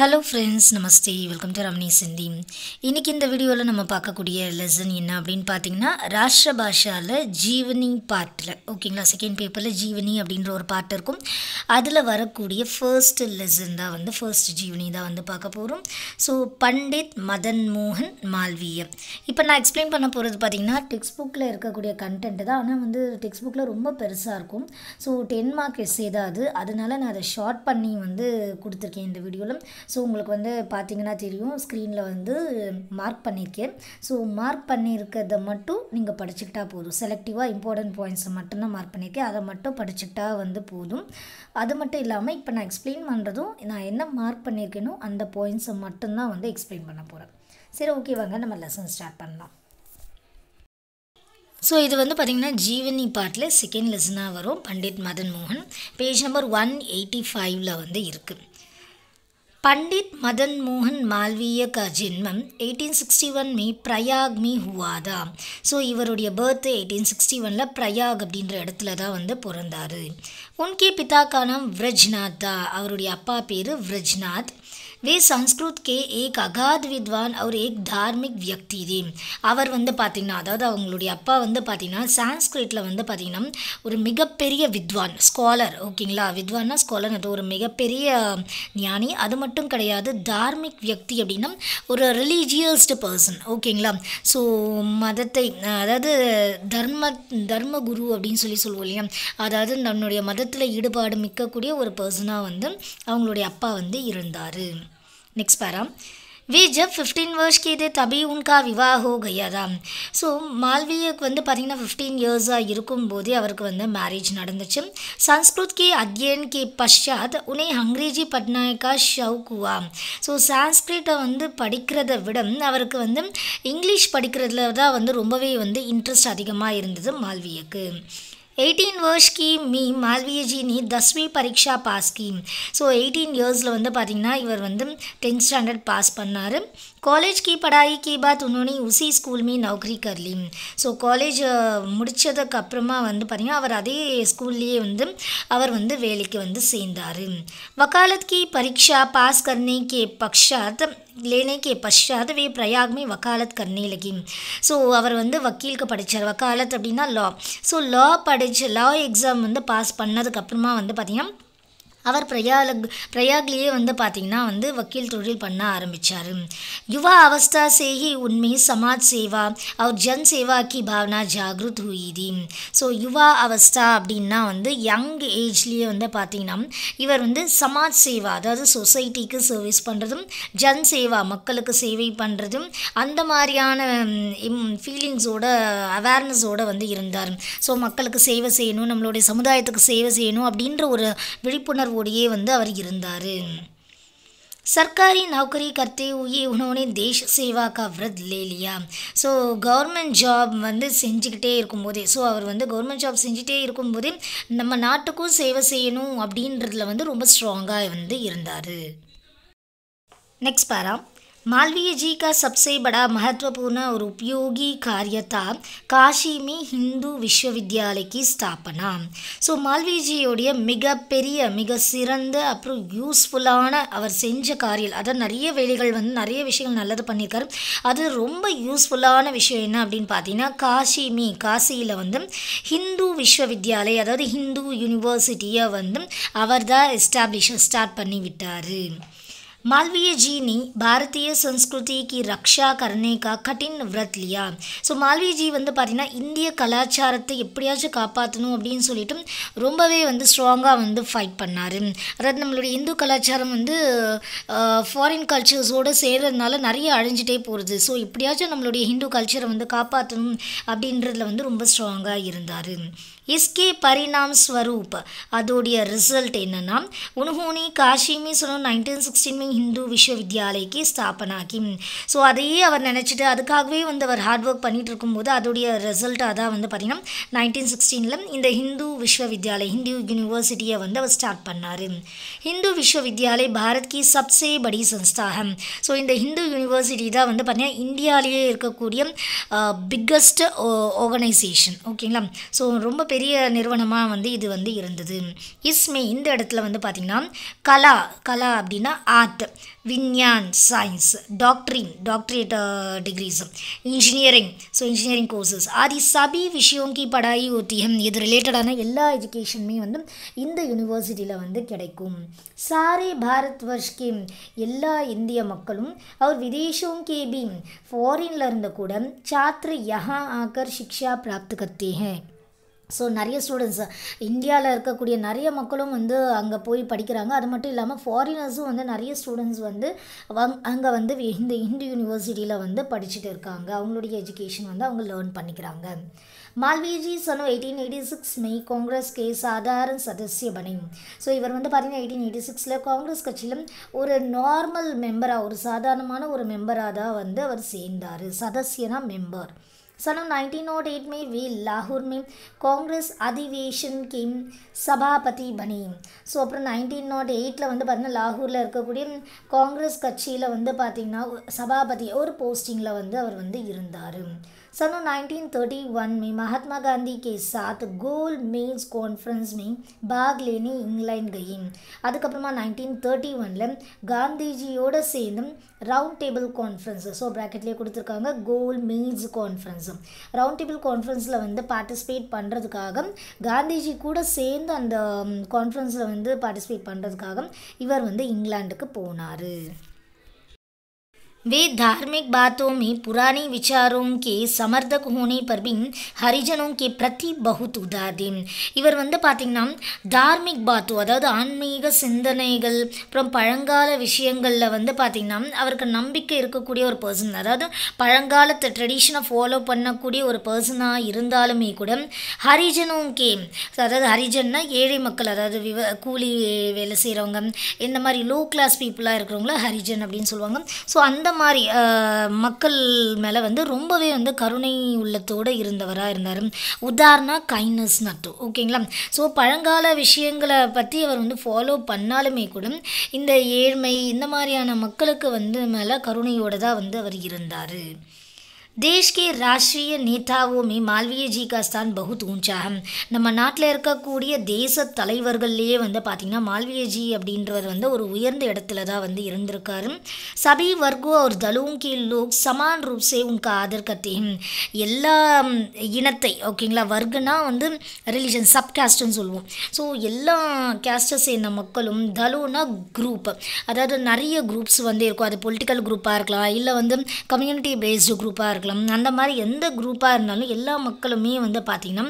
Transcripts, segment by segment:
hello friends namaste welcome to ரம்னி சிந்தி இன்றைக்கி இந்த வீடியோவில் நம்ம பார்க்கக்கூடிய லெசன் என்ன அப்படின்னு பார்த்தீங்கன்னா ராஷ்டிர பாஷாவில் ஜீவனி பார்ட்டில் ஓகேங்களா செகண்ட் பேப்பரில் ஜீவனி அப்படின்ற ஒரு பார்ட் இருக்கும் அதில் வரக்கூடிய ஃபர்ஸ்ட் லெசன் தான் வந்து ஃபர்ஸ்ட் ஜீவனி தான் வந்து பார்க்க போகிறோம் ஸோ பண்டித் மதன் மோகன் மால்விய இப்போ நான் எக்ஸ்பிளைன் பண்ண போகிறது பார்த்தீங்கன்னா டெக்ஸ்ட் புக்கில் இருக்கக்கூடிய கண்டென்ட் தான் ஆனால் வந்து டெக்ஸ்ட் புக்கில் ரொம்ப பெருசாக இருக்கும் ஸோ டென் மார்க் எஸ்ஸே தான் அதனால் நான் அதை ஷார்ட் பண்ணி வந்து கொடுத்துருக்கேன் இந்த வீடியோவில் ஸோ உங்களுக்கு வந்து பார்த்தீங்கன்னா தெரியும் ஸ்க்ரீனில் வந்து மார்க் பண்ணியிருக்கேன் ஸோ மார்க் பண்ணியிருக்கிறத மட்டும் நீங்கள் படிச்சுக்கிட்டா போதும் செலக்டிவாக இம்பார்ட்டன்ட் பாயிண்ட்ஸை மட்டும்தான் மார்க் பண்ணியிருக்கேன் அதை மட்டும் படிச்சுக்கிட்டா வந்து போதும் அது மட்டும் இல்லாமல் இப்போ நான் எக்ஸ்பிளைன் பண்ணுறதும் நான் என்ன மார்க் பண்ணியிருக்கேனோ அந்த பாயிண்ட்ஸை மட்டும்தான் வந்து எக்ஸ்பிளைன் பண்ண போகிறேன் சரி ஓகே வாங்க நம்ம லெசன் ஸ்டார்ட் பண்ணலாம் ஸோ இது வந்து பார்த்திங்கன்னா ஜீவனி பாட்டில் செகண்ட் லெசனாக வரும் பண்டிட் மதன் மோகன் பேஜ் நம்பர் ஒன் எயிட்டி ஃபைவ்ல வந்து இருக்குது पंडित मदन मोहन मालवीय ஜென்மம் எயிட்டீன் சிக்ஸ்டி ஒன் प्रयाग में हुआ ஹுவாதா ஸோ இவருடைய பர்த்டே எயிட்டீன் சிக்ஸ்டி ஒனில் பிரயாக் அப்படின்ற இடத்துல தான் வந்து பிறந்தார் உன்கே பிதாக்கான விரஜ்நாத் தான் அவருடைய அப்பா பேர் விரஜ்நாத் वे संस्कृत के एक அகாத் வித்வான் அவர் ஏக் தார்மிக் வியக்தி இது அவர் வந்து பார்த்திங்கன்னா அதாவது அவங்களுடைய அப்பா வந்து பார்த்திங்கன்னா சான்ஸ்கிரிட்டில் வந்து பார்த்திங்கன்னா ஒரு மிகப்பெரிய வித்வான் ஸ்காலர் ஓகேங்களா வித்வான்னா ஸ்காலர் அது ஒரு மிகப்பெரிய ஞானி அது மட்டும் கிடையாது தார்மிக் வியக்தி அப்படின்னா ஒரு ரிலீஜியஸ்டு பர்சன் ஓகேங்களா ஸோ மதத்தை அதாவது தர்ம தர்ம குரு அப்படின்னு சொல்லி சொல்லுவோம் இல்லையா அதாவது நம்மளுடைய மதத்தில் ஈடுபாடு மிக்கக்கூடிய ஒரு பர்சனாக வந்து அவங்களுடைய அப்பா வந்து இருந்தார் நெக்ஸ்ட் पैरा वे जब 15 वर्ष के தபி உன்கா விவாஹோ विवाह हो ஸோ மால்வியுக்கு வந்து பார்த்தீங்கன்னா ஃபிஃப்டீன் இயர்ஸாக இருக்கும்போதே அவருக்கு வந்து மேரேஜ் நடந்துச்சு சன்ஸ்கிருத் கி அத்யன் கே பஷாத் உனே ஹங்ரேஜி பட்நாயக்கா ஷவுக் ஸோ சான்ஸ்கிரிட்டை வந்து படிக்கிறதை விட அவருக்கு வந்து இங்கிலீஷ் படிக்கிறதுல தான் வந்து ரொம்பவே வந்து இன்ட்ரெஸ்ட் அதிகமாக இருந்தது மால்வியுக்கு எயிட்டீன் வருஷ் की மீ நீ தஸ்வி பரீட்சா பாஸ் கி ஸோ எயிட்டீன் இயர்ஸில் வந்து பார்த்திங்கன்னா இவர் வந்து டென்த் ஸ்டாண்டர்ட் பாஸ் பண்ணார் காலேஜ் की पढ़ाई के बाद उन्होंने उसी ஸ்கூல் மே நௌக்கரி கர்லி ஸோ காலேஜ் முடித்ததுக்கு அப்புறமா வந்து பார்த்திங்கன்னா அவர் அதே ஸ்கூல்லேயே வந்து அவர் வந்து வேலைக்கு வந்து சேர்ந்தார் वकालत की परीक्षा பாஸ் करने के पश्चात लेने के पश्चात वे प्रयाग में वकालत ஸோ அவர் வந்து வக்கீலுக்கு படித்தார் வக்காலத் அப்படின்னா லா ஸோ லா படித்து லா எக்ஸாம் வந்து பாஸ் பண்ணதுக்கப்புறமா வந்து பார்த்திங்கன்னா அவர் பிரயாக் பிரயாக்லேயே வந்து பார்த்திங்கன்னா வந்து வக்கீல் தொழில் பண்ண ஆரம்பித்தார் யுவா அவஸ்தா சேகி உண்மை சமாஜ் சேவா அவர் ஜன் சேவா கி பாவனா ஜாகிருத் ஹூயிதி ஸோ யுவா அவஸ்தா அப்படின்னா வந்து யங் ஏஜ்லேயே வந்து பார்த்திங்கன்னா இவர் வந்து சமாஜ் சேவா அதாவது சொசைட்டிக்கு சர்வீஸ் பண்ணுறதும் ஜன் சேவா மக்களுக்கு சேவை பண்ணுறதும் அந்த மாதிரியான ஃபீலிங்ஸோட அவேர்னஸோடு வந்து இருந்தார் ஸோ மக்களுக்கு சேவை செய்யணும் நம்மளுடைய சமுதாயத்துக்கு சேவை செய்யணும் அப்படின்ற ஒரு விழிப்புணர்வு உணர்வோடையே வந்து அவர் இருந்தார் சர்க்காரி நௌக்கரி கர்த்தே உயிர் உணவுனே தேச சேவாக்கா விரத் லேலியா ஸோ கவர்மெண்ட் ஜாப் வந்து செஞ்சுக்கிட்டே இருக்கும்போதே ஸோ அவர் வந்து கவர்மெண்ட் ஜாப் செஞ்சுட்டே இருக்கும்போதே நம்ம நாட்டுக்கும் சேவை செய்யணும் அப்படின்றதுல வந்து ரொம்ப ஸ்ட்ராங்காக வந்து இருந்தார் நெக்ஸ்ட் பாரா मालवीय जी का सबसे बड़ा महत्वपूर्ण और उपयोगी कार्य था காஷி மீ ஹிந்து விஸ்வவித்யாலயக்கு ஸ்தாபனா ஸோ மால்விஜியோடைய மிகப்பெரிய மிக சிறந்த அப்புறம் யூஸ்ஃபுல்லான அவர் செஞ்ச காரியம் அதாவது நிறைய வேலைகள் வந்து நிறைய விஷயங்கள் நல்லது பண்ணியிருக்காரு அது ரொம்ப யூஸ்ஃபுல்லான விஷயம் என்ன அப்படின்னு பார்த்தீங்கன்னா காஷி மீ காசியில் வந்து ஹிந்து விஸ்வவித்யாலய் அதாவது ஹிந்து யூனிவர்சிட்டியை வந்து அவர் தான் எஸ்டாப்ளிஷ் ஸ்டார்ட் பண்ணி விட்டார் मालवीय जी ने भारतीय संस्कृति की रक्षा करने का कठिन व्रत लिया ஸோ மால்விய ஜி வந்து பார்த்திங்கன்னா இந்திய கலாச்சாரத்தை எப்படியாச்சும் காப்பாற்றணும் அப்படின்னு சொல்லிட்டு ரொம்பவே வந்து ஸ்ட்ராங்காக வந்து ஃபைட் பண்ணார் அதாவது நம்மளுடைய இந்து கலாச்சாரம் வந்து ஃபாரின் கல்ச்சர்ஸோடு சேர்றதுனால நிறைய அழிஞ்சிட்டே போகிறது ஸோ எப்படியாச்சும் நம்மளுடைய ஹிந்து கல்ச்சரை வந்து காப்பாற்றணும் அப்படின்றதுல வந்து ரொம்ப ஸ்ட்ராங்காக இருந்தார் इसके பரிணாம் ஸ்வரூப் அதோடைய ரிசல்ட் என்னன்னா उन्होंने काशी में நைன்டீன் 1916 में ஹிந்து விஸ்வவித்யாலயக்கு ஸ்தாபனாக்கி ஸோ அதையே அவர் நினச்சிட்டு அதுக்காகவே வந்து அவர் ஹார்ட் ஒர்க் பண்ணிகிட்டு இருக்கும்போது அதோடைய ரிசல்ட்டாக தான் வந்து பார்த்திங்கன்னா நைன்டீன் சிக்ஸ்டீனில் இந்த ஹிந்து விஸ்வவித்யாலய ஹிந்து யூனிவர்சிட்டியை வந்து அவர் ஸ்டார்ட் பண்ணார் ஹிந்து விஸ்வவித்யாலய் பாரத் கி சப்சே படி சன்ஸ்தாகம் ஸோ இந்த ஹிந்து யூனிவர்சிட்டி தான் வந்து பார்த்திங்கன்னா இந்தியாவிலேயே இருக்கக்கூடிய பிக்கஸ்ட் ஆர்கனைசேஷன் ஓகேங்களா ஸோ ரொம்ப பெரிய நிறுவனமாக வந்து இது வந்து இருந்தது இஸ்மே இந்த இடத்துல வந்து பார்த்திங்கன்னா கலா கலா அப்படின்னா art art, vinyan, science, doctrine, doctorate degrees, engineering, so engineering courses, आदि सभी विषयों की पढ़ाई होती है இது ரிலேட்டடான எல்லா எஜுகேஷனுமே வந்து இந்த யூனிவர்சிட்டியில் வந்து கிடைக்கும் सारे भारतवर्ष के எல்லா இந்திய மக்களும் और विदेशों के भी फॉरेन लर्न கூட छात्र यहाँ आकर शिक्षा प्राप्त करते हैं ஸோ நிறைய ஸ்டூடெண்ட்ஸ் இந்தியாவில் இருக்கக்கூடிய நிறைய மக்களும் வந்து அங்கே போய் படிக்கிறாங்க அது மட்டும் இல்லாமல் ஃபாரினர்ஸும் வந்து நிறைய ஸ்டூடெண்ட்ஸ் வந்து வங் அங்கே வந்து இந்த இந்து யூனிவர்சிட்டியில் வந்து படிச்சுட்டு இருக்காங்க அவங்களுடைய எஜுகேஷன் வந்து அவங்க லேர்ன் பண்ணிக்கிறாங்க மால்வியஜி சனு எயிட்டீன் எயிட்டி சிக்ஸ் மெய் காங்கிரஸ் கே சாதாரண சதஸ்ய பனை ஸோ இவர் வந்து பார்த்தீங்கன்னா எயிட்டீன் எயிட்டி சிக்ஸில் காங்கிரஸ் கட்சியிலும் ஒரு நார்மல் மெம்பராக ஒரு சாதாரணமான ஒரு மெம்பராக தான் வந்து அவர் சேர்ந்தார் சதஸ்யனா மெம்பர் सन् 1908 में वे लाहौर में कांग्रेस अधिवेशन के சபாபதி பனி ஸோ அப்புறம் நைன்டீன் நாட் எயிட்டில் வந்து பார்த்திங்கன்னா லாகூரில் இருக்கக்கூடிய காங்கிரஸ் கட்சியில் வந்து பார்த்திங்கன்னா சபாபதி ஒரு போஸ்டிங்கில் வந்து அவர் வந்து இருந்தார் सन 1931 में महात्मा गांधी के साथ கோல் மெயின்ஸ் கான்ஃபரன்ஸ் மெயின் பாக் லேனி இங்கிலாந்து கயின் அதுக்கப்புறமா நைன்டீன் தேர்ட்டி ஒனில் காந்திஜியோட சேர்ந்தும் ரவுண்ட் டேபிள் கான்ஃபரன்ஸ் ஸோ ப்ராக்கெட்லேயே கொடுத்துருக்காங்க கோல் மெயின்ஸ் கான்ஃபரன்ஸ் ரவுண்ட் டேபிள் கான்ஃபரன்ஸில் வந்து பார்ட்டிசிபேட் பண்ணுறதுக்காக காந்திஜி கூட சேர்ந்து அந்த கான்ஃபரன்ஸில் வந்து பார்ட்டிசிபேட் பண்ணுறதுக்காக இவர் வந்து இங்கிலாண்டுக்கு போனார் वे धार्मिक बातों में पुराने विचारों के समर्थक होने पर भी ஹரிஜனோ கே பிரதி பகுத் உதாதி இவர் வந்து பார்த்திங்கன்னா தார்மிக் பாத்து அதாவது ஆன்மீக சிந்தனைகள் அப்புறம் பழங்கால விஷயங்களில் வந்து பார்த்திங்கன்னா அவருக்கு நம்பிக்கை இருக்கக்கூடிய ஒரு பர்சன் அதாவது பழங்காலத்தை ட்ரெடிஷனை ஃபாலோ பண்ணக்கூடிய ஒரு பர்சனாக இருந்தாலுமே கூட ஹரிஜனோ கே அதாவது ஹரிஜன்னா ஏழை மக்கள் அதாவது விவ கூலி வேலை செய்கிறவங்க இந்த மாதிரி லோ கிளாஸ் பீப்புளாக இருக்கிறவங்கள ஹரிஜன் அப்படின்னு சொல்லுவாங்க ஸோ அந்த மாதிரி மக்கள் மேலே வந்து ரொம்பவே வந்து கருணை உள்ளத்தோடு இருந்தவராக இருந்தார் உதாரணா கைண்ட்னஸ் நட்டு ஓகேங்களா ஸோ பழங்கால விஷயங்களை பற்றி அவர் வந்து ஃபாலோ பண்ணாலுமே கூட இந்த ஏழ்மை இந்த மாதிரியான மக்களுக்கு வந்து மேலே கருணையோடு தான் வந்து அவர் இருந்தார் देश के राष्ट्रीय नेताओं में मालवीय जी का स्थान நம்ம நாட்டில் இருக்கக்கூடிய தேச தலைவர்கள்லேயே வந்து பார்த்திங்கன்னா மால்வியஜி அப்படின்றவர் வந்து ஒரு உயர்ந்த இடத்துல தான் வந்து இருந்திருக்காரு சபி வர்க்கோ ஒரு தலுவும் கீழ் லோக் சமான் ரூப்ஸே உங்க ஆதர் கத்தையும் எல்லா இனத்தை ஓகேங்களா வர்க்குனா வந்து ரிலிஜன் சப்காஸ்ட்னு சொல்லுவோம் ஸோ எல்லா கேஸ்ட்டை சேர்ந்த மக்களும் தலுனா குரூப் அதாவது நிறைய குரூப்ஸ் வந்து இருக்கும் அது பொலிட்டிக்கல் குரூப்பாக இருக்கலாம் இல்லை வந்து கம்யூனிட்டி பேஸ்டு குரூப்பாக இருக்கலாம் இருக்கலாம் அந்த மாதிரி எந்த குரூப்பாக இருந்தாலும் எல்லா மக்களுமே வந்து பார்த்திங்கன்னா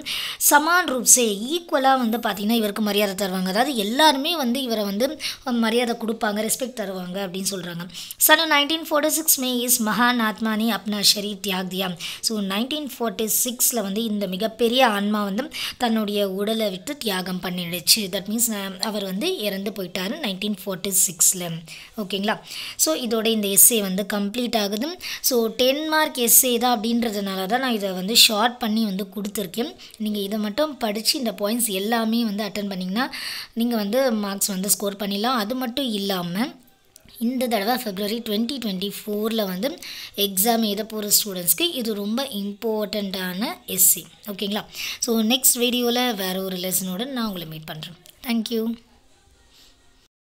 சமான் ரூப்ஸே ஈக்குவலாக வந்து பார்த்திங்கன்னா இவருக்கு மரியாதை தருவாங்க அதாவது எல்லாருமே வந்து இவரை வந்து மரியாதை கொடுப்பாங்க ரெஸ்பெக்ட் தருவாங்க அப்படின்னு சொல்கிறாங்க சனு நைன்டீன் ஃபோர்ட்டி சிக்ஸ் மே இஸ் மகான் ஆத்மானி அப்னா ஷரி தியாக்தியா ஸோ நைன்டீன் ஃபோர்ட்டி சிக்ஸில் வந்து இந்த மிகப்பெரிய ஆன்மா வந்து தன்னுடைய உடலை விட்டு தியாகம் பண்ணிடுச்சு தட் மீன்ஸ் அவர் வந்து இறந்து போயிட்டார் நைன்டீன் ஃபோர்ட்டி சிக்ஸில் ஓகேங்களா ஸோ இதோட இந்த எஸ்ஏ வந்து கம்ப்ளீட் ஆகுது so ten marks SA தான் அப்படின்றதுனால தான் நான் இதை வந்து ஷார்ட் பண்ணி வந்து கொடுத்துருக்கேன் நீங்கள் இதை மட்டும் படித்து இந்த பாயிண்ட்ஸ் எல்லாமே வந்து அட்டன் பண்ணிங்கன்னா நீங்கள் வந்து மார்க்ஸ் வந்து ஸ்கோர் பண்ணிடலாம் அது மட்டும் இல்லாமல் இந்த தடவை ஃபெப்ரவரி டுவெண்ட்டி டுவெண்ட்டி ஃபோரில் வந்து எக்ஸாம் எழுத போகிற ஸ்டூடெண்ட்ஸ்க்கு இது ரொம்ப இம்பார்ட்டண்ட்டான எஸ்சி ஓகேங்களா ஸோ நெக்ஸ்ட் வீடியோவில் வேறு ஒரு லெசனோடு நான் உங்களை மீட் பண்ணுறேன் தேங்க்யூ